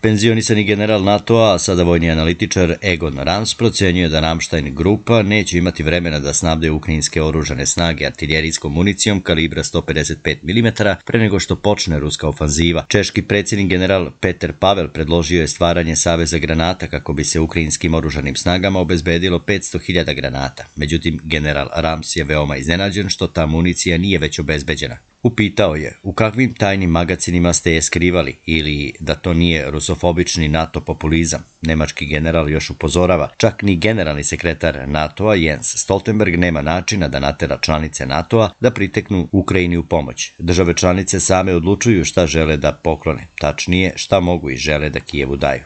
Penzionisani general NATO-a, sada vojni analitičar Egon Rams, procenjuje da Ramstein grupa neće imati vremena da snabde ukrajinske oružane snage artiljerijskom municijom kalibra 155 mm pre nego što počne ruska ofanziva. Češki predsjednik general Peter Pavel predložio je stvaranje Saveza granata kako bi se ukrajinskim oružanim snagama obezbedilo 500.000 granata. Međutim, general Rams je veoma iznenađen što ta municija nije već obezbeđena. Upitao je, u kakvim tajnim magazinima ste je skrivali ili da to nije rusofobični NATO populizam? Nemački general još upozorava, čak ni generalni sekretar NATO-a Jens Stoltenberg nema načina da natera članice NATO-a da priteknu Ukrajini u pomoć. Države članice same odlučuju šta žele da poklone, tačnije šta mogu i žele da Kijevu daju.